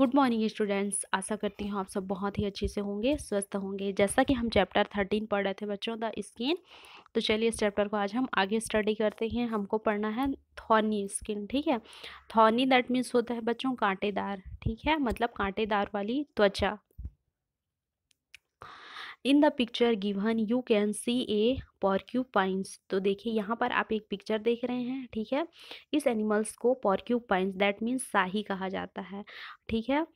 Good morning students आशा करती हूँ आप सब बहुत ही अच्छे से होंगे स्वस्थ होंगे जैसा कि हम चैप्टर थर्टीन पढ़ रहे थे बच्चों द स्किन तो चलिए इस चैप्टर को आज हम आगे स्टडी करते हैं हमको पढ़ना है थॉनी स्किन ठीक है थॉनी दैट मीन्स होता है बच्चों कांटेदार ठीक है मतलब कांटेदार वाली त्वचा in the picture given you can see a porcupines तो देखिए यहाँ पर आप एक पिक्चर देख रहे हैं ठीक है इस एनिमल्स को पॉर्क्यूपाइंस दैट मीन्स शाही कहा जाता है ठीक है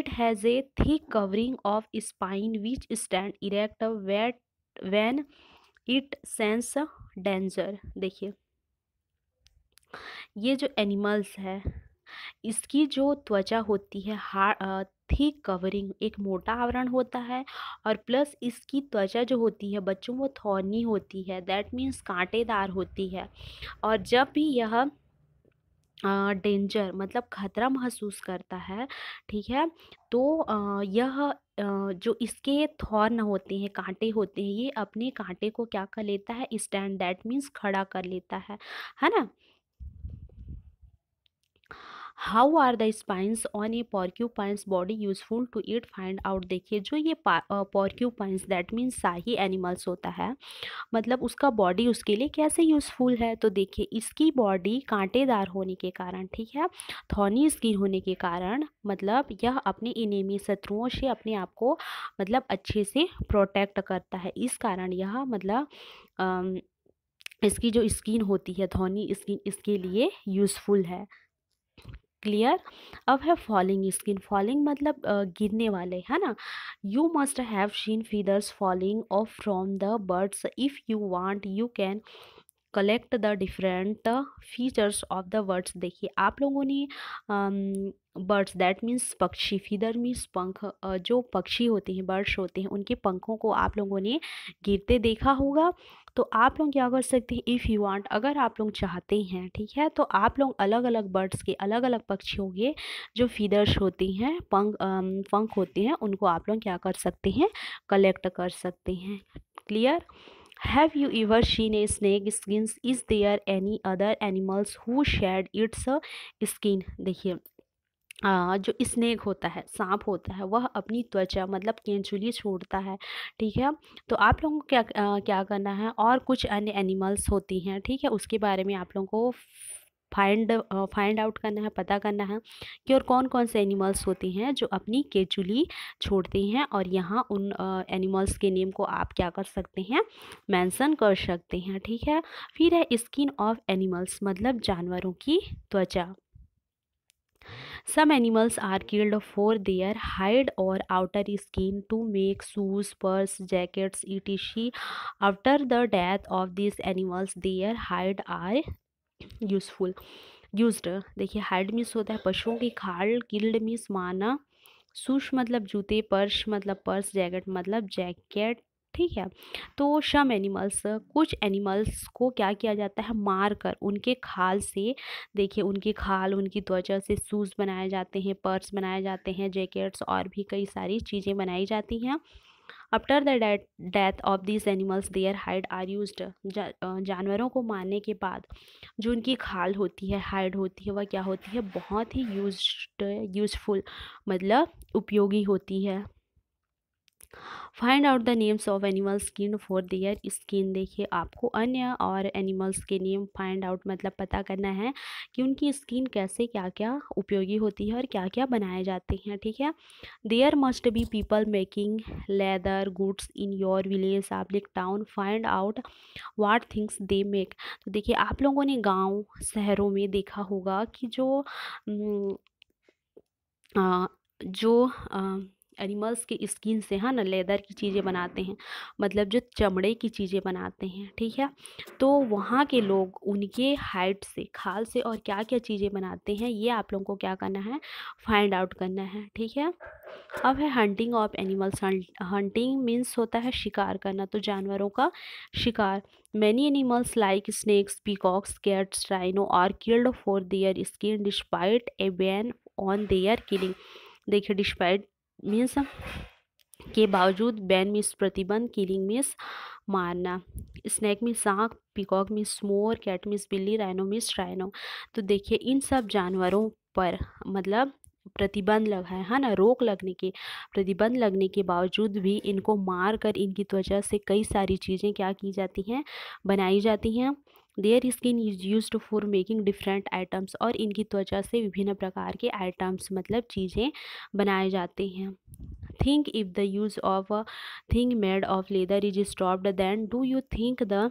it has a thick covering of spine which stand erect wait when it sense danger देखिए ये जो एनिमल्स है इसकी जो त्वचा होती है हार्ड थिक कवरिंग एक मोटा आवरण होता है और प्लस इसकी त्वचा जो होती है बच्चों वो थॉर्नी होती है दैट मीन्स कांटेदार होती है और जब भी यह डेंजर मतलब ख़तरा महसूस करता है ठीक है तो यह जो इसके थॉर्न होते हैं कांटे होते हैं ये अपने कांटे को क्या कर लेता है स्टैंड दैट मीन्स खड़ा कर लेता है है ना how are the spines on a porcupines body useful to it find out देखिए जो ये पॉर्क्यूपाइंस दैट मीन्स शाही एनिमल्स होता है मतलब उसका बॉडी उसके लिए कैसे यूजफुल है तो देखिए इसकी बॉडी कांटेदार होने के कारण ठीक है थौनी स्किन होने के कारण मतलब यह अपने इनेमी शत्रुओं से अपने आप को मतलब अच्छे से प्रोटेक्ट करता है इस कारण यह मतलब इसकी जो स्किन होती है धोनी स्किन इसके लिए यूज़फुल है क्लियर अब है फॉलिंग स्किन फॉलिंग मतलब गिरने वाले है ना you must have seen feathers falling off from the birds if you want you can collect the different features of the words देखिए आप लोगों ने बर्ड्स दैट मीन्स पक्षी फीदर मीन्स पंख जो पक्षी होते हैं बर्ड्स होते हैं उनके पंखों को आप लोगों ने गिरते देखा होगा तो आप लोग क्या कर सकते हैं इफ़ यू वांट अगर आप लोग चाहते हैं ठीक है तो आप लोग अलग अलग बर्ड्स के अलग अलग पक्षियों के जो फीदर्स होती हैं पंख पंख होते हैं उनको आप लोग क्या कर सकते हैं कलेक्ट कर सकते हैं clear Have you ever seen a snake skin Is there any other animals who shed its uh, skin? देखिए जो स्नेक होता है सांप होता है वह अपनी त्वचा मतलब केंचुली छोड़ता है ठीक है तो आप लोगों को क्या आ, क्या करना है और कुछ अन्य एनिमल्स होती हैं ठीक है उसके बारे में आप लोगों को फाइंड फाइंड आउट करना है पता करना है कि और कौन कौन से एनिमल्स होते हैं जो अपनी केचुली छोड़ते हैं और यहाँ उन एनिमल्स के नेम को आप क्या कर सकते हैं मेंशन कर सकते हैं ठीक है फिर है स्किन ऑफ एनिमल्स मतलब जानवरों की त्वचा some animals are killed for their hide or outer skin to make shoes purse jackets E T C after the death of this animals their hide are useful used देखिए hide मिस होता है पशुओं की खाल गिल्ड मिस माना सूश मतलब जूते पर्स मतलब पर्स जैकेट मतलब जैकेट ठीक है तो शम एनिमल्स कुछ एनिमल्स को क्या किया जाता है मार कर उनके खाल से देखिए उनकी खाल उनकी त्वचा से शूज़ बनाए जाते हैं पर्स बनाए जाते हैं जैकेट्स और भी कई सारी चीज़ें बनाई जाती हैं after the death of this animals their hide are use जानवरों को मारने के बाद जो उनकी खाल होती है हाइड होती है वह क्या होती है बहुत ही यूज यूजफुल मतलब उपयोगी होती है find out the names of animal skin for their skin देखिए आपको अन्य और एनिमल्स के नेम फाइंड आउट मतलब पता करना है कि उनकी स्किन कैसे क्या क्या उपयोगी होती है और क्या क्या बनाए जाते हैं ठीक है there must be people making leather goods in your village public town find out what things they make तो देखिए आप लोगों ने गाँव शहरों में देखा होगा कि जो जो आ, एनिमल्स के स्किन से है हाँ ना लेदर की चीज़ें बनाते हैं मतलब जो चमड़े की चीज़ें बनाते हैं ठीक है तो वहाँ के लोग उनके हाइट से खाल से और क्या क्या चीज़ें बनाते हैं ये आप लोगों को क्या करना है फाइंड आउट करना है ठीक है अब है hunting of animals hunting means होता है शिकार करना तो जानवरों का शिकार many animals like snakes peacocks cats rhino are killed for their skin despite a ban on their killing देखिए डिस्पाइट मीन्स के बावजूद बैन मीन्स प्रतिबंध किलिंग मीन्स मारना स्नैक मीन्स सांप पिकॉक मीन्स मोर कैट मीन्स बिल्ली राइनो मीन्स राइनो तो देखिए इन सब जानवरों पर मतलब प्रतिबंध लगा है ना रोक लगने के प्रतिबंध लगने के बावजूद भी इनको मार कर इनकी त्वचा से कई सारी चीज़ें क्या की जाती हैं बनाई जाती हैं their skin is use for making different items और इनकी त्वचा से विभिन्न प्रकार के आइटम्स मतलब चीज़ें बनाए जाते हैं think if the use of thing made of leather is stopped then do you think the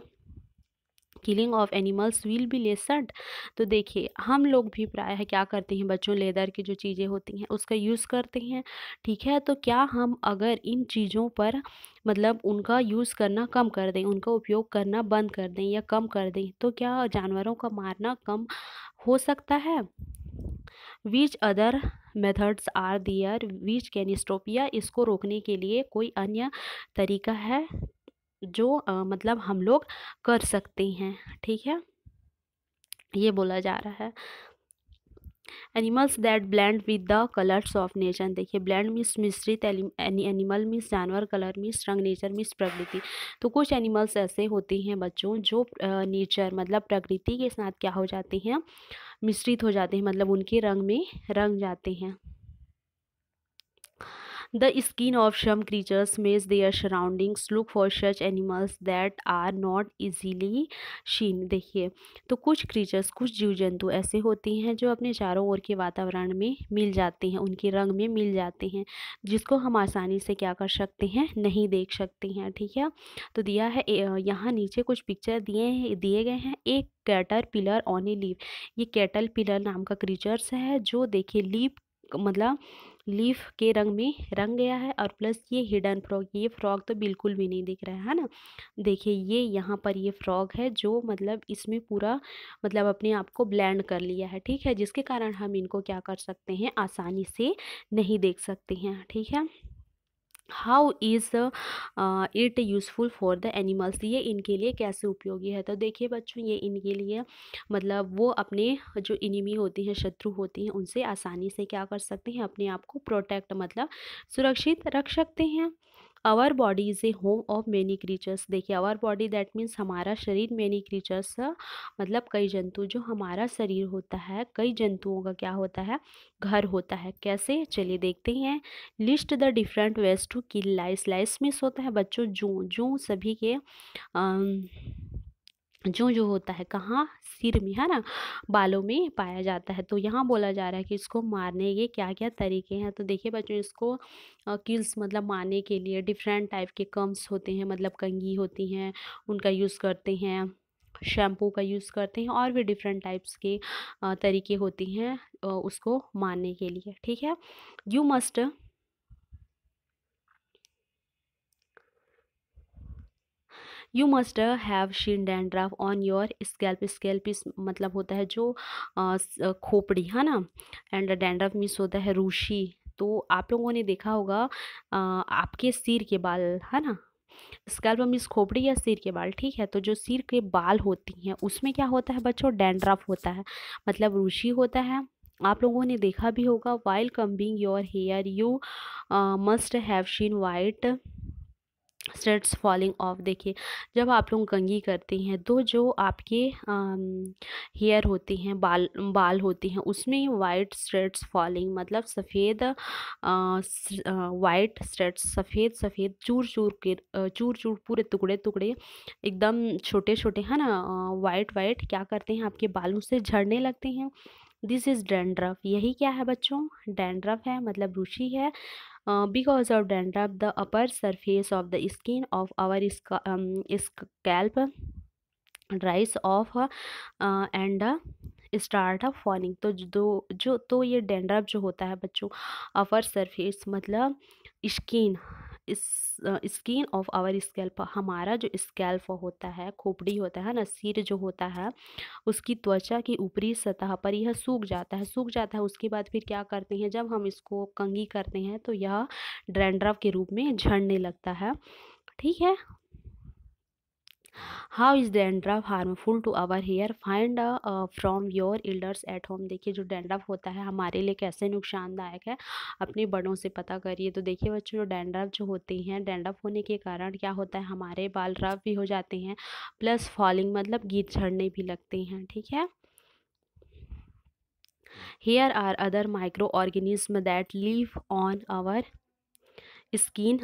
killing of animals will be lessened तो देखिए हम लोग भी प्रायः क्या करते हैं बच्चों लेदर की जो चीज़ें होती हैं उसका यूज़ करते हैं ठीक है तो क्या हम अगर इन चीज़ों पर मतलब उनका यूज़ करना कम कर दें उनका उपयोग करना बंद कर दें या कम कर दें तो क्या जानवरों का मारना कम हो सकता है which other methods are there which can stop it इसको रोकने के लिए कोई अन्य तरीका है जो आ, मतलब हम लोग कर सकते हैं ठीक है ये बोला जा रहा है animals that blend with the colours of nature देखिए ब्लेंड मीन्स मिश्रित एनिमल मीन्स जानवर कलर मीन्स रंग नेचर मीन्स प्रकृति तो कुछ एनिमल्स ऐसे होते हैं बच्चों जो नेचर मतलब प्रकृति के साथ क्या हो जाते हैं मिश्रित हो जाते हैं मतलब उनके रंग में रंग जाते हैं the skin of some creatures matches their surroundings look for such animals that are not easily seen देखिए तो कुछ क्रीचर्स कुछ जीव जंतु ऐसे होते हैं जो अपने चारों ओर के वातावरण में मिल जाते हैं उनके रंग में मिल जाते हैं जिसको हम आसानी से क्या कर सकते हैं नहीं देख सकते हैं ठीक है तो दिया है यहाँ नीचे कुछ पिक्चर दिए दिए गए हैं एक caterpillar on a leaf ये कैटल पिलर नाम का क्रीचर्स है जो देखिए लीप मतलब लीफ के रंग में रंग गया है और प्लस ये हिडन फ्रॉग ये फ्रॉग तो बिल्कुल भी नहीं दिख रहा है ना देखिए ये यहाँ पर ये फ्रॉग है जो मतलब इसमें पूरा मतलब अपने आप को ब्लैंड कर लिया है ठीक है जिसके कारण हम इनको क्या कर सकते हैं आसानी से नहीं देख सकते हैं ठीक है how is it useful for the animals ये इनके लिए कैसे उपयोगी है तो देखिए बच्चों ये इनके लिए मतलब वो अपने जो इनिमी होती हैं शत्रु होती हैं उनसे आसानी से क्या कर सकते हैं अपने आप को प्रोटेक्ट मतलब सुरक्षित रख सकते हैं our body is a home of many creatures देखिए आवर बॉडी दैट मीन्स हमारा शरीर मैनी क्रीचर्स मतलब कई जंतु जो हमारा शरीर होता है कई जंतुओं का क्या होता है घर होता है कैसे चलिए देखते हैं list the different ways to kill lice lice means होता है बच्चों जू जू सभी के आ, जो जो होता है कहाँ सिर में है ना बालों में पाया जाता है तो यहाँ बोला जा रहा है कि इसको मारने के क्या क्या तरीके हैं तो देखिए बच्चों इसको किल्स मतलब मारने के लिए डिफरेंट टाइप के कम्स होते हैं मतलब कंगी होती हैं उनका यूज़ करते हैं शैम्पू का यूज़ करते हैं और भी डिफरेंट टाइप्स के तरीके होते हैं उसको मारने के लिए ठीक है you must you must have seen dandruff on your scalp scalp मतलब होता है जो खोपड़ी है ना एंड डैंड्राफ मीन्स होता है रूशी तो आप लोगों ने देखा होगा आपके सिर के बाल है ना स्कैल्प मीन्स खोपड़ी या सिर के बाल ठीक है तो जो सिर के बाल होती हैं उसमें क्या होता है बच्चों डैंड्राफ होता है मतलब रूशी होता है आप लोगों ने देखा भी होगा while combing your hair you must have seen white straits falling off देखिए जब आप लोग कंगी करती हैं तो जो आपके हेयर होती हैं बाल बाल होती हैं उसमें वाइट स्ट्रेट्स फॉलिंग मतलब सफ़ेद वाइट स्ट्रेट्स सफ़ेद सफ़ेद चूर चूर के चूर चूर पूरे टुकड़े टुकड़े एकदम छोटे छोटे है ना वाइट वाइट क्या करते हैं आपके बालों से झड़ने लगते हैं दिस इज़ डेंड्रफ यही क्या है बच्चों डेंड्रफ है मतलब रुचि है because of dandruff the upper surface of the skin of our scalp dries off and start off falling तो जो जो तो ये डेंड्रफ जो होता है बच्चों अपर सरफेस मतलब स्किन इस स्किन ऑफ आवर स्केल्प हमारा जो स्केल्प होता है खोपड़ी होता है ना सिर जो होता है उसकी त्वचा की ऊपरी सतह पर यह सूख जाता है सूख जाता है उसके बाद फिर क्या करते हैं जब हम इसको कंगी करते हैं तो यह ड्रेंड्रव के रूप में झड़ने लगता है ठीक है how is dandruff harmful to our hair find from your elders at home देखिए जो डेंड्रफ होता है हमारे लिए कैसे नुकसानदायक है अपने बड़ों से पता करिए तो देखिए बच्चों जो डेंड्रफ जो होते हैं डेंड्रफ होने के कारण क्या होता है हमारे बाल रफ भी हो जाते हैं प्लस फॉलिंग मतलब गीत झड़ने भी लगते हैं ठीक है here are other micro organism that live on our skin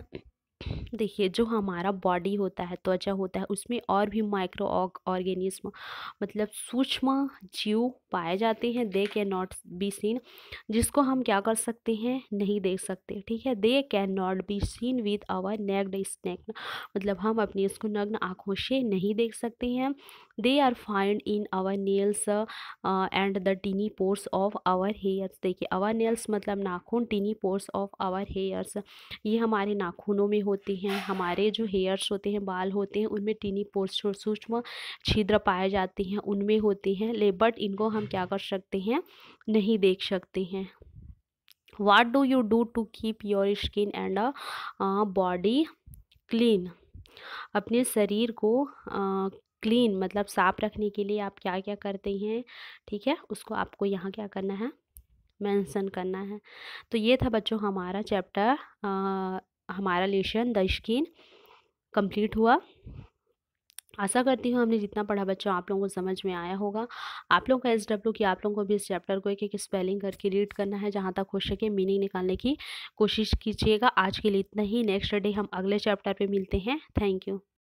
देखिए जो हमारा बॉडी होता है त्वचा होता है उसमें और भी माइक्रो ऑर्गेनिज्म मतलब सूक्ष्म जीव पाए जाते हैं they can not be seen जिसको हम क्या कर सकते हैं नहीं देख सकते ठीक है they can not be seen with our naked snake मतलब हम अपनी इसको नग्न आँखों से नहीं देख सकते हैं they are find in our nails and the tiny pores of our hairs देखिए आवर नेल्स मतलब नाखून tiny pores of our hairs ये हमारे नाखूनों में हो होते हैं हमारे जो हेयर्स होते हैं बाल होते हैं उनमें टीनी पोर्स सूक्ष्म छिद्र पाए जाते हैं उनमें होते हैं ले बट इनको हम क्या कर सकते हैं नहीं देख सकते हैं what do you do to keep your skin and body clean अपने शरीर को क्लीन क्लीन मतलब साफ रखने के लिए आप क्या क्या करते हैं ठीक है उसको आपको यहाँ क्या करना है मेंशन करना है तो ये था बच्चों हमारा चैप्टर हमारा लेशन द स्किन कम्प्लीट हुआ आशा करती हूँ हमने जितना पढ़ा बच्चों आप लोगों को समझ में आया होगा आप लोगों का एस डब्ल्यू की आप लोगों को भी इस चैप्टर को एक एक स्पेलिंग करके रीड करना है जहाँ तक हो सके मीनिंग निकालने की कोशिश कीजिएगा आज के लिए इतना ही नेक्स्ट डे हम अगले चैप्टर पे मिलते हैं थैंक यू